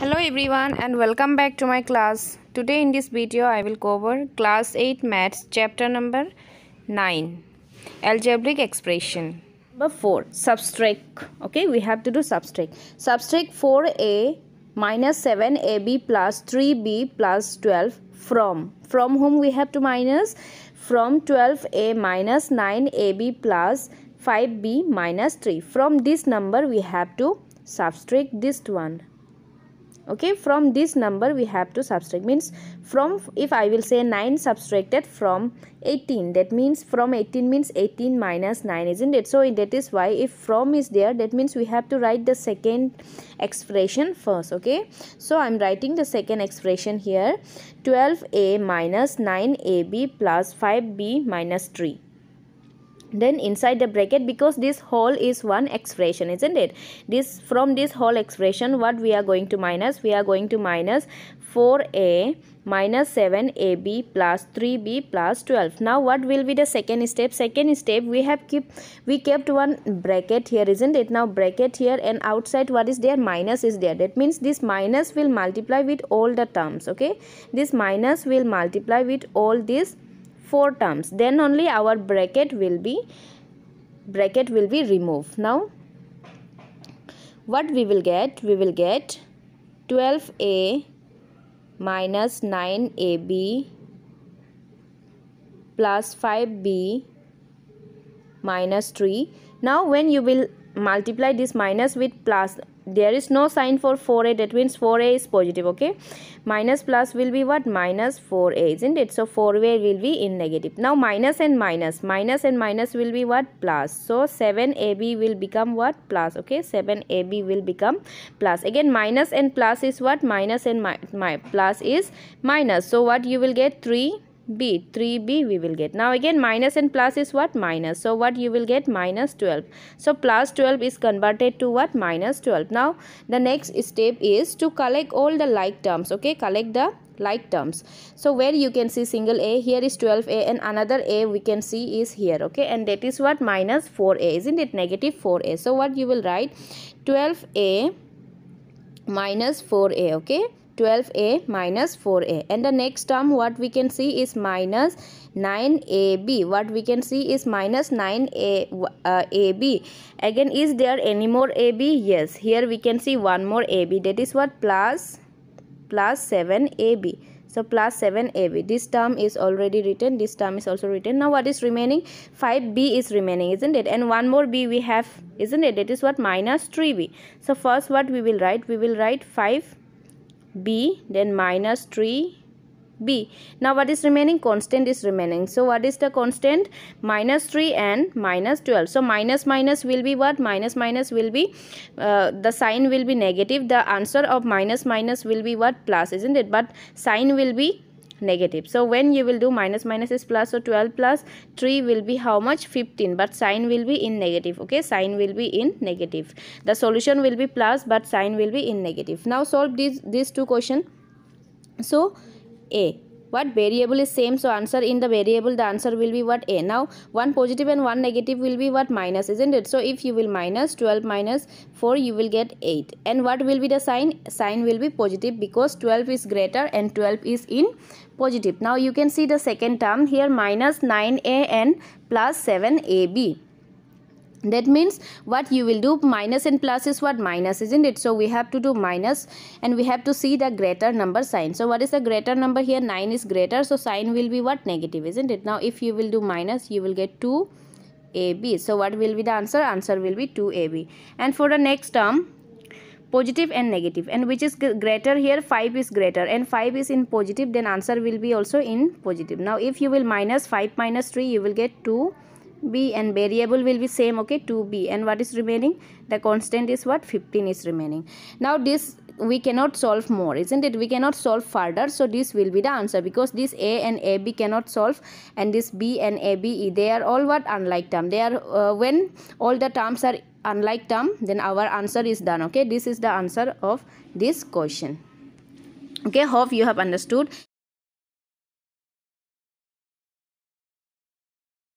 hello everyone and welcome back to my class today in this video i will cover class 8 maths chapter number 9 algebraic expression number 4 subtract okay we have to do subtract subtract 4a minus 7ab plus 3b plus 12 from from whom we have to minus from 12a minus 9ab plus 5b minus 3 from this number we have to subtract this one okay from this number we have to subtract means from if i will say 9 subtracted from 18 that means from 18 means 18 minus 9 isn't it so that is why if from is there that means we have to write the second expression first okay so i'm writing the second expression here 12a minus 9ab plus 5b minus 3 then inside the bracket because this whole is one expression isn't it this from this whole expression what we are going to minus we are going to minus 4a minus 7ab plus 3b plus 12 now what will be the second step second step we have keep we kept one bracket here isn't it now bracket here and outside what is there minus is there that means this minus will multiply with all the terms okay this minus will multiply with all these 4 terms then only our bracket will be bracket will be removed now what we will get we will get 12a minus 9ab plus 5b minus 3 now when you will multiply this minus with plus there is no sign for 4a that means 4a is positive okay minus plus will be what minus 4a isn't it so 4a will be in negative now minus and minus minus and minus will be what plus so 7ab will become what plus okay 7ab will become plus again minus and plus is what minus and mi, mi plus is minus so what you will get 3 b 3b we will get now again minus and plus is what minus so what you will get minus 12 so plus 12 is converted to what minus 12 now the next step is to collect all the like terms okay collect the like terms so where you can see single a here is 12a and another a we can see is here okay and that is what minus 4a isn't it negative 4a so what you will write 12a minus 4a okay 12a minus 4a and the next term what we can see is minus 9ab what we can see is minus 9a uh, ab again is there any more ab yes here we can see one more ab that is what plus plus 7ab so plus 7ab this term is already written this term is also written now what is remaining 5b is remaining isn't it and one more b we have isn't it that is what minus 3b so first what we will write we will write 5 b then minus 3b now what is remaining constant is remaining so what is the constant minus 3 and minus 12 so minus minus will be what minus minus will be uh, the sign will be negative the answer of minus minus will be what plus isn't it but sign will be negative so when you will do minus minus is plus so 12 plus 3 will be how much 15 but sign will be in negative okay sign will be in negative the solution will be plus but sign will be in negative now solve these these two question so a what variable is same so answer in the variable the answer will be what a now one positive and one negative will be what minus isn't it so if you will minus 12 minus 4 you will get 8 and what will be the sign sign will be positive because 12 is greater and 12 is in positive now you can see the second term here minus 9a and plus 7ab that means what you will do minus and plus is what minus isn't it so we have to do minus and we have to see the greater number sign so what is the greater number here 9 is greater so sign will be what negative isn't it now if you will do minus you will get 2ab so what will be the answer answer will be 2ab and for the next term positive and negative and which is greater here 5 is greater and 5 is in positive then answer will be also in positive now if you will minus 5 minus 3 you will get 2 b and variable will be same okay 2b and what is remaining the constant is what 15 is remaining now this we cannot solve more isn't it we cannot solve further so this will be the answer because this a and ab cannot solve and this b and abe they are all what unlike term they are uh, when all the terms are unlike term then our answer is done okay this is the answer of this question okay hope you have understood